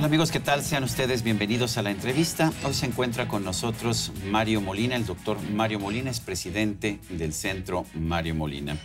Hola amigos, ¿qué tal? Sean ustedes bienvenidos a la entrevista. Hoy se encuentra con nosotros Mario Molina, el doctor Mario Molina es presidente del Centro Mario Molina.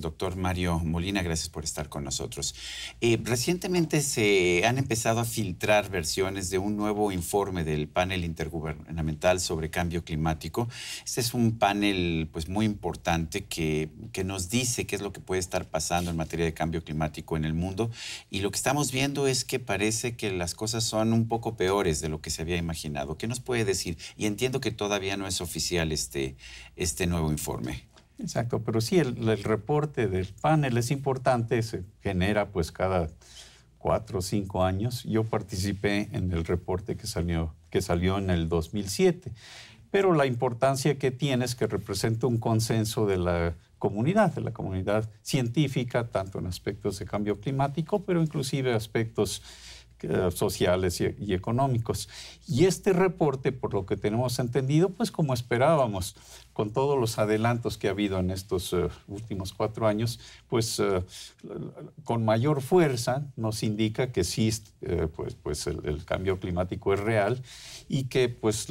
Doctor Mario Molina, gracias por estar con nosotros. Eh, recientemente se han empezado a filtrar versiones de un nuevo informe del panel intergubernamental sobre cambio climático. Este es un panel pues, muy importante que, nos dice qué es lo que puede estar pasando en materia de cambio climático en el mundo. Y lo que estamos viendo es que parece que las cosas son un poco peores de lo que se había imaginado. ¿Qué nos puede decir? Y entiendo que todavía no es oficial este, este nuevo informe. Exacto, pero sí el, reporte del panel es importante, se genera pues cada cuatro o cinco años. Yo participé en el reporte que salió, que salió en el 2007, pero la importancia que tiene es que representa un consenso de la comunidad, de la comunidad científica, tanto en aspectos de cambio climático, pero inclusive aspectos eh, sociales y, económicos. Y este reporte, por lo que tenemos entendido, pues como esperábamos, con todos los adelantos que ha habido en estos eh, últimos cuatro años, pues eh, con mayor fuerza nos indica que sí, pues, pues el, cambio climático es real y que pues...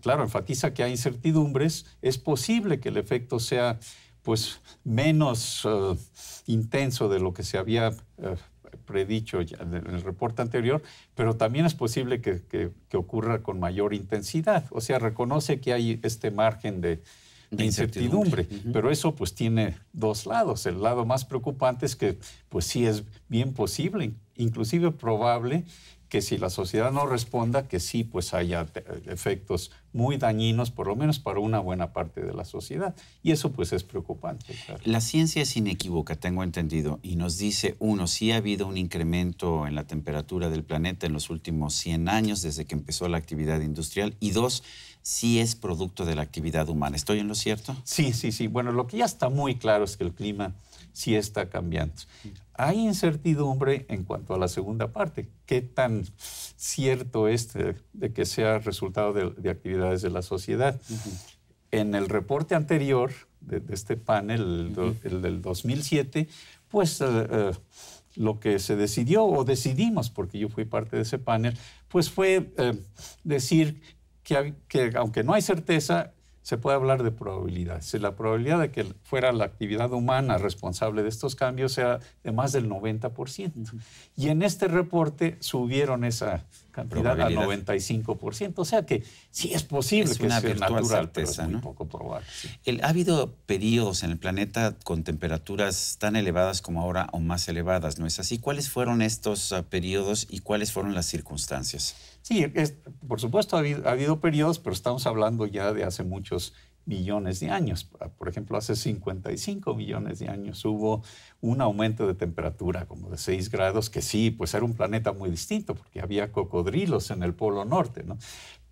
claro, enfatiza que hay incertidumbres, es posible que el efecto sea pues menos intenso de lo que se había predicho en el reporte anterior, pero también es posible que, que, ocurra con mayor intensidad. O sea, reconoce que hay este margen de, incertidumbre, pero eso pues tiene dos lados. El lado más preocupante es que pues sí es bien posible, inclusive probable, que si la sociedad no responda, que sí, pues haya efectos muy dañinos, por lo menos para una buena parte de la sociedad. Y eso pues es preocupante. La ciencia es inequívoca, tengo entendido, y nos dice, uno, sí ha habido un incremento en la temperatura del planeta en los últimos 100 años, desde que empezó la actividad industrial, y dos, sí es producto de la actividad humana. ¿Estoy en lo cierto? Sí, sí, sí. Bueno, lo que ya está muy claro es que el clima sí está cambiando hay incertidumbre en cuanto a la segunda parte. ¿Qué tan cierto es de, que sea resultado de, actividades de la sociedad? En el reporte anterior de, este panel, el, del 2007, pues eh, eh, lo que se decidió o decidimos, porque yo fui parte de ese panel, pues fue eh, decir que aunque no hay certeza, se puede hablar de probabilidades. Si la probabilidad de que fuera la actividad humana responsable de estos cambios sea de más del 90%. Y en este reporte subieron esa cantidad al 95%. O sea que sí es posible que sea natural, pero es muy poco probable. El, ha habido periodos en el planeta con temperaturas tan elevadas como ahora o más elevadas, ¿no es así? ¿Cuáles fueron estos ah, periodos y cuáles fueron las circunstancias? Sí, es, por supuesto ha habido, periodos, pero estamos hablando ya de hace muchos millones de años. Ah, por ejemplo, hace 55 millones de años hubo un aumento de temperatura como de 6 grados, que sí, pues era un planeta muy distinto, porque había cocodrilos en el Polo Norte, ¿no?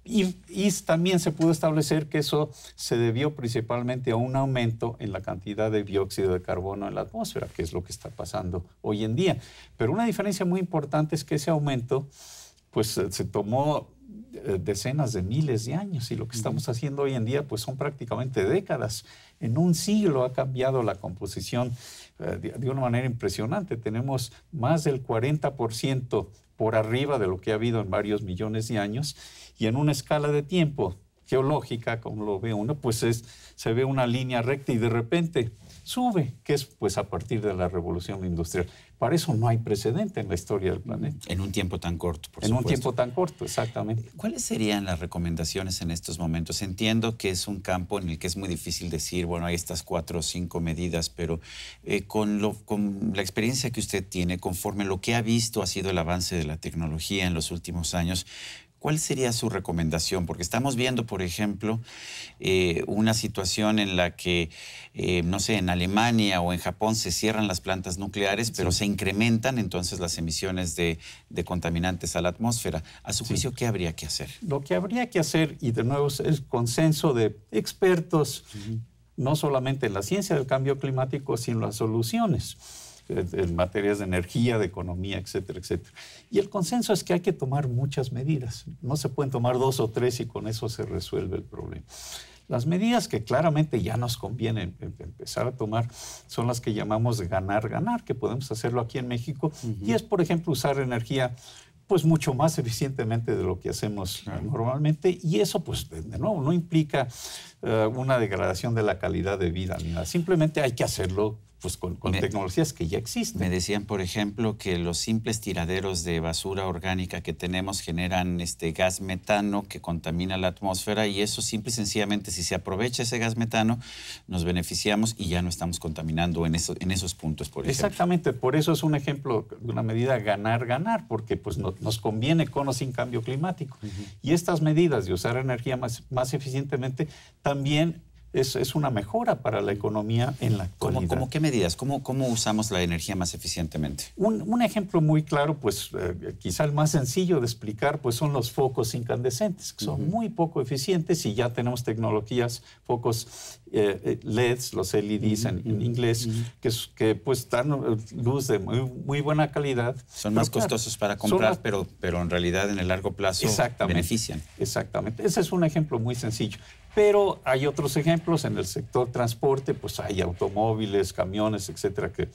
Y, y, también se pudo establecer que eso se debió principalmente a un aumento en la cantidad de dióxido de carbono en la atmósfera, que es lo que está pasando hoy en día. Pero una diferencia muy importante es que ese aumento pues eh, se tomó eh, decenas de miles de años y lo que estamos haciendo hoy en día pues son prácticamente décadas. En un siglo ha cambiado la composición eh, de una manera impresionante. Tenemos más del 40% por arriba de lo que ha habido en varios millones de años y en una escala de tiempo geológica, como lo ve uno, pues es, se ve una línea recta y de repente sube, que es pues a partir de la revolución industrial. Para eso no hay precedente en la historia del mm, planeta. En un tiempo tan corto, por supuesto. En un tiempo tan corto, exactamente. Eh, ¿Cuáles serían las recomendaciones en estos momentos? Entiendo que es un campo en el que es muy difícil decir, bueno, hay estas cuatro o cinco medidas, pero eh, con la experiencia que usted tiene, conforme lo que ha visto ha sido el avance de la tecnología en los últimos años, ¿Cuál sería su recomendación? Porque estamos viendo, por ejemplo, eh, una situación en la que, eh, no sé, en Alemania o en Japón se cierran las plantas nucleares, pero se incrementan entonces las emisiones de, contaminantes a la atmósfera. A su juicio, ¿qué habría que hacer? Lo que habría que hacer, y de nuevo es el consenso de expertos, no solamente en la ciencia del cambio climático, sino en las soluciones en materias de energía, de economía, etcétera, etcétera. Y el consenso es que hay que tomar muchas medidas. No se pueden tomar dos o tres y con eso se resuelve el problema. Las medidas que claramente ya nos conviene em, em, empezar a tomar son las que llamamos ganar, ganar, que podemos hacerlo aquí en México. Y es, por ejemplo, usar energía pues mucho más eficientemente de lo que hacemos normalmente y eso pues de nuevo no implica eh, una degradación de la calidad de vida, ni nada. simplemente hay que hacerlo pues con, tecnologías que ya existen. Me decían, por ejemplo, que los simples tiraderos de basura orgánica que tenemos generan este gas metano que contamina la atmósfera y eso simple y sencillamente, si se aprovecha ese gas metano, nos beneficiamos y ya no estamos contaminando en, esos puntos, Exactamente, por eso es un ejemplo de una medida ganar-ganar, porque pues nos conviene con o sin cambio climático. Y estas medidas de usar energía más, más eficientemente también es, una mejora para la economía en la actualidad. ¿Cómo, qué medidas? ¿Cómo, ¿Cómo usamos la energía más eficientemente? Un, ejemplo muy claro, pues eh, quizá el más sencillo de explicar, pues son los focos incandescentes, que son muy poco eficientes y ya tenemos tecnologías, focos eh, eh, LEDs, los LEDs en, inglés, que, que pues dan luz de muy, muy buena calidad. Son más costosos para comprar, pero, pero en realidad en el largo plazo Exactamente. benefician. Exactamente. Ese es un ejemplo muy sencillo. Pero hay otros ejemplos en el sector transporte, pues hay automóviles, camiones, etcétera, que,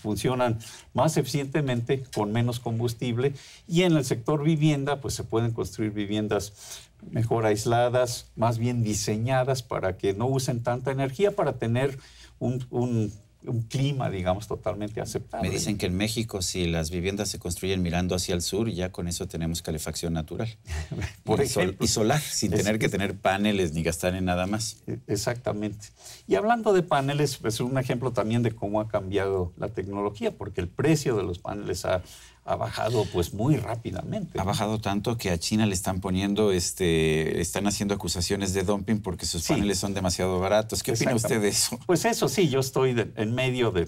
funcionan más eficientemente con menos combustible. Y en el sector vivienda, pues se pueden construir viviendas mejor aisladas, más bien diseñadas para que no usen tanta energía, para tener un un clima, digamos, totalmente aceptable. Me dicen que en México si las viviendas se construyen mirando hacia el sur, ya con eso tenemos calefacción natural. Por y, y solar, sin tener que tener paneles ni gastar en nada más. E-, exactamente. Y hablando de paneles, es pues, un ejemplo también de cómo ha cambiado la tecnología, porque el precio de los paneles ha, ha bajado pues muy rápidamente. Ha bajado tanto que a China le están poniendo, este, están haciendo acusaciones de dumping porque sus paneles son demasiado baratos. ¿Qué opina usted de eso? Pues eso sí, yo estoy en medio de,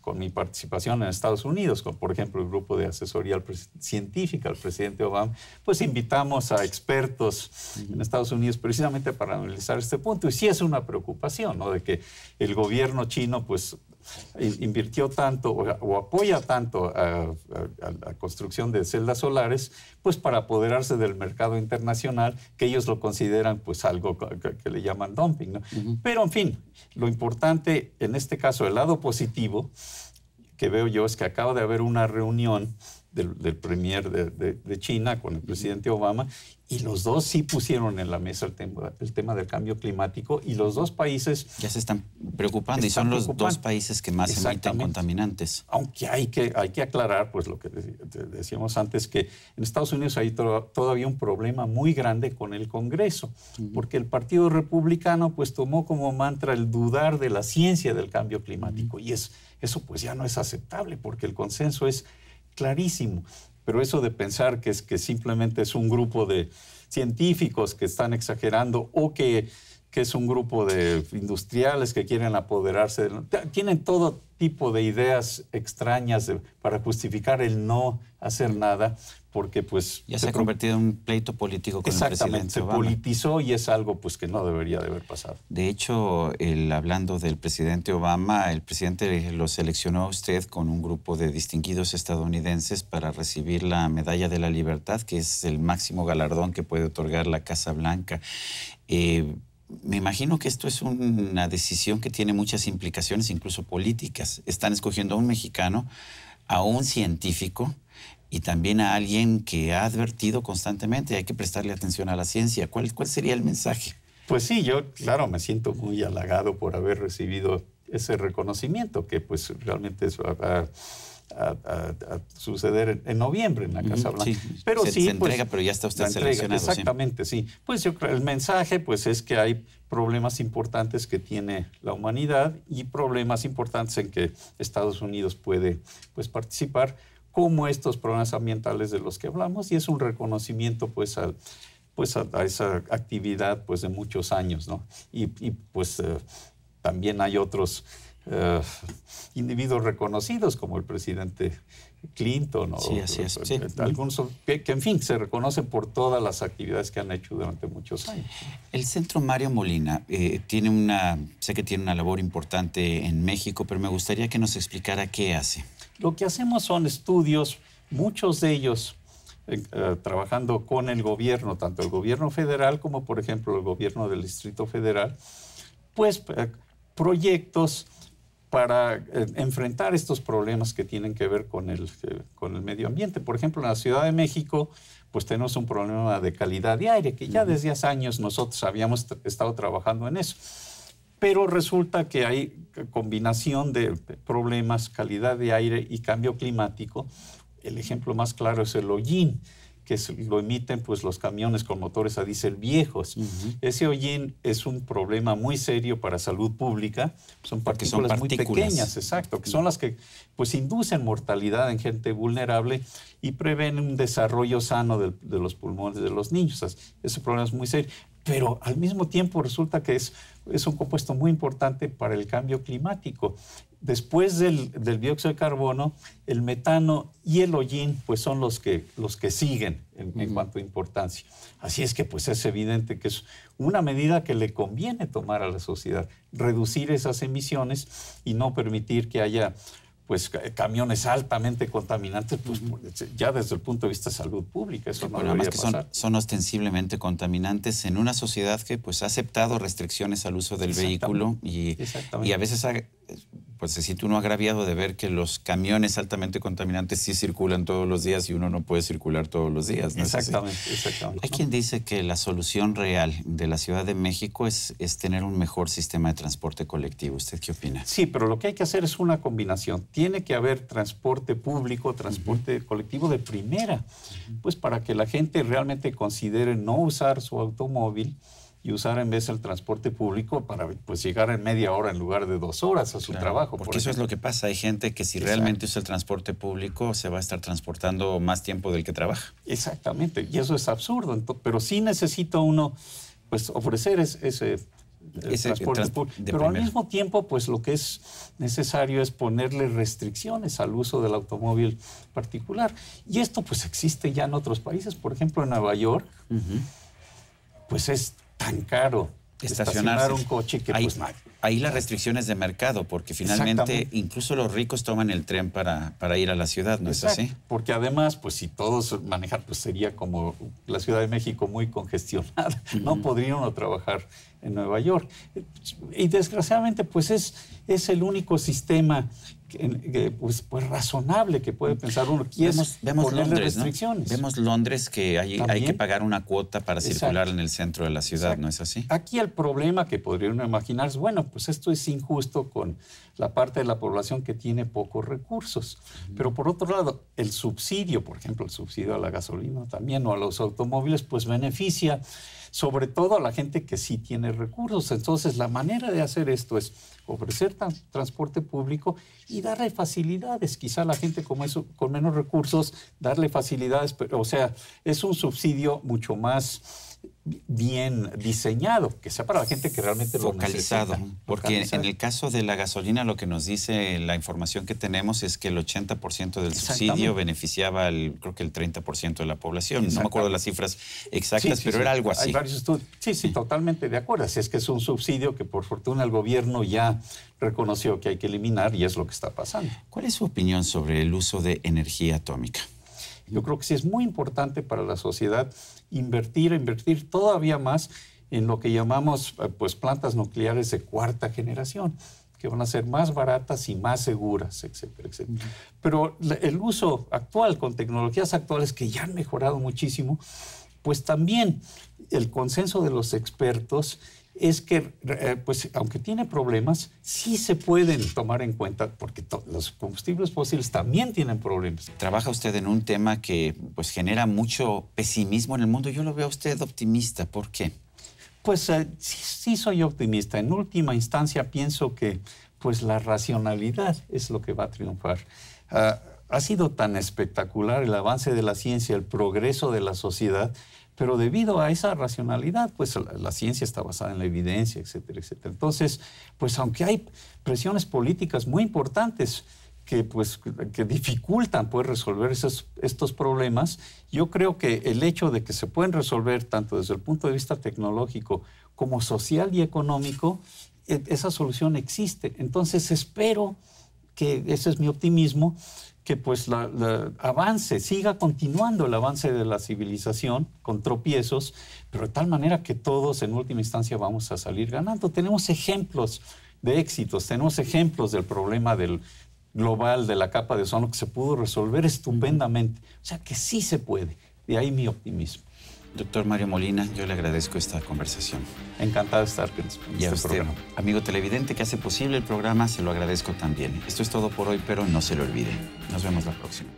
con mi participación en Estados Unidos, con por ejemplo el grupo de asesoría científica al presidente Obama, pues invitamos a expertos en Estados Unidos precisamente para analizar este punto. Y sí es una preocupación, ¿no? De que el gobierno chino pues invirtió tanto o, apoya tanto a, la construcción de celdas solares, pues para apoderarse del mercado internacional, que ellos lo consideran pues algo que, le llaman dumping. Pero en fin, lo importante en este caso, el lado positivo que veo yo es que acaba de haber una reunión del, premier de, China con el presidente Obama, y los dos sí pusieron en la mesa el tema, del cambio climático, y los dos países... Ya se están preocupando, y son los dos países que más emiten contaminantes. Aunque hay que, hay que aclarar, pues lo que decíamos antes, que en Estados Unidos hay todavía un problema muy grande con el Congreso, porque el Partido Republicano pues tomó como mantra el dudar de la ciencia del cambio climático, y es, eso pues ya no es aceptable, porque el consenso es clarísimo. Pero eso de pensar que, es, que simplemente es un grupo de científicos que están exagerando o que que es un grupo de industriales que quieren apoderarse. De, tienen todo tipo de ideas extrañas para justificar el no hacer nada, porque pues... Ya se, ha convertido en un pleito político con el presidente se politizó y es algo pues que no debería de haber pasado. De hecho, el, hablando del presidente Obama, el presidente lo seleccionó a usted con un grupo de distinguidos estadounidenses para recibir la Medalla de la Libertad, que es el máximo galardón que puede otorgar la Casa Blanca. Eh, me imagino que esto es una decisión que tiene muchas implicaciones, incluso políticas. Están escogiendo a un mexicano, a un científico y también a alguien que ha advertido constantemente, hay que prestarle atención a la ciencia. ¿Cuál, sería el mensaje? Pues sí, yo claro, me siento muy halagado por haber recibido ese reconocimiento, que pues realmente es a, suceder en, noviembre en la Casa Blanca. Pero sí, se pues, entrega, pero ya está usted entrega, seleccionado. Exactamente, sí. Pues yo creo el mensaje pues es que hay problemas importantes que tiene la humanidad y problemas importantes en que Estados Unidos puede pues participar, como estos problemas ambientales de los que hablamos y es un reconocimiento pues al pues a, esa actividad pues de muchos años, ¿no? Y, pues eh, también hay otros eh, individuos reconocidos como el presidente Clinton o, sí, así es, algunos que, en fin se reconocen por todas las actividades que han hecho durante muchos años. El Centro Mario Molina eh, tiene una sé que tiene una labor importante en México, pero me gustaría que nos explicara qué hace. Lo que hacemos son estudios, muchos de ellos eh, trabajando con el gobierno, tanto el gobierno federal como por ejemplo el gobierno del Distrito Federal, pues proyectos para eh, enfrentar estos problemas que tienen que ver con el, eh, con el medio ambiente. Por ejemplo, en la Ciudad de México, pues tenemos un problema de calidad de aire, que ya desde hace años nosotros habíamos estado trabajando en eso. Pero resulta que hay combinación de problemas, calidad de aire y cambio climático. El ejemplo más claro es el hollín que lo emiten pues los camiones con motores a diésel viejos. Ese hollín es un problema muy serio para salud pública. Son partículas, muy pequeñas, exacto, que son las que pues inducen mortalidad en gente vulnerable y prevén un desarrollo sano de, los pulmones de los niños. ese problema es muy serio. Pero al mismo tiempo resulta que es, es un compuesto muy importante para el cambio climático. Después del, dióxido de carbono, el metano y el hollín pues son los que, los que siguen en, cuanto a importancia. Así es que pues es evidente que es una medida que le conviene tomar a la sociedad, reducir esas emisiones y no permitir que haya pues camiones altamente contaminantes, pues ya desde el punto de vista de salud pública, eso no Son, ostensiblemente contaminantes en una sociedad que pues ha aceptado restricciones al uso del vehículo y, y a veces ha, pues se siente uno agraviado de ver que los camiones altamente contaminantes sí circulan todos los días y uno no puede circular todos los días. Exactamente, exactamente. Hay quien dice que la solución real de la Ciudad de México es, es tener un mejor sistema de transporte colectivo. ¿Usted qué opina? Sí, pero lo que hay que hacer es una combinación. Tiene que haber transporte público, transporte colectivo de primera, pues para que la gente realmente considere no usar su automóvil y usar en vez el transporte público para pues llegar en media hora en lugar de dos horas a su trabajo. Porque eso es lo que pasa. Hay gente que si realmente usa el transporte público se va a estar transportando más tiempo del que trabaja. Exactamente. Y eso es absurdo. pero sí necesita uno pues ofrecer eh, ese, transporte público. Pero al mismo tiempo pues lo que es necesario es ponerle restricciones al uso del automóvil particular. Y esto pues existe ya en otros países. Por ejemplo en Nueva York. Pues es tan caro estacionar un coche que pues ahí las restricciones de mercado, porque finalmente incluso los ricos toman el tren para, para ir a la ciudad, ¿no es así? Porque además, pues si todos manejan, pues sería como la Ciudad de México muy congestionada, no podría uno trabajar en Nueva York. Y desgraciadamente, pues es, es el único sistema pues, pues, razonable que puede pensar uno. Y vemos, Londres, Vemos Londres que hay, que pagar una cuota para circular en el centro de la ciudad, ¿no es así? Aquí el problema que podría uno imaginar es, bueno, pues esto es injusto con la parte de la población que tiene pocos recursos. Pero por otro lado, el subsidio, por ejemplo, el subsidio a la gasolina también o a los automóviles, pues beneficia sobre todo a la gente que sí tiene recursos. Entonces, la manera de hacer esto es ofrecer transporte público y darle facilidades. Quizá la gente con, eso, con menos recursos, darle facilidades, pero, o sea, es un subsidio mucho más bien diseñado, que sea para la gente que realmente lo focalizado, Porque en el caso de la gasolina lo que nos dice la información que tenemos es que el 80% del subsidio beneficiaba al creo que el 30% de la población. No me acuerdo las cifras exactas, pero era algo así. Sí, sí, totalmente de acuerdo. Así es que es un subsidio que por fortuna el gobierno ya reconoció que hay que eliminar y es lo que está pasando. ¿Cuál es su opinión sobre el uso de energía atómica? Yo creo que sí es muy importante para la sociedad invertir, invertir todavía más en lo que llamamos eh, pues, plantas nucleares de cuarta generación, que van a ser más baratas y más seguras, etcétera, etcétera. Pero el uso actual con tecnologías actuales que ya han mejorado muchísimo, pues también el consenso de los expertos es que, eh, pues, aunque tiene problemas, sí se pueden tomar en cuenta porque los combustibles fósiles también tienen problemas. Trabaja usted en un tema que, pues, genera mucho pesimismo en el mundo. Yo lo veo a usted optimista. ¿Por qué? Pues eh, sí, soy optimista. En última instancia pienso que, pues, la racionalidad es lo que va a triunfar. Ah, ha sido tan espectacular el avance de la ciencia, el progreso de la sociedad, pero debido a esa racionalidad, pues la, ciencia está basada en la evidencia, etcétera, etcétera. Entonces, pues aunque hay presiones políticas muy importantes que, pues, que dificultan pues, resolver esos, estos problemas, yo creo que el hecho de que se pueden resolver tanto desde el punto de vista tecnológico como social y económico, e, esa solución existe. Entonces, espero que ese es mi optimismo, que pues la, avance, siga continuando el avance de la civilización con tropiezos, pero de tal manera que todos en última instancia vamos a salir ganando. Tenemos ejemplos de éxitos, tenemos ejemplos del problema del global de la capa de ozono que se pudo resolver estupendamente. O sea que sí se puede, de ahí mi optimismo. Doctor Mario Molina, yo le agradezco esta conversación. Encantado de estar con este amigo televidente que hace posible el programa, se lo agradezco también. Esto es todo por hoy, pero no se lo olvide. Nos vemos la próxima.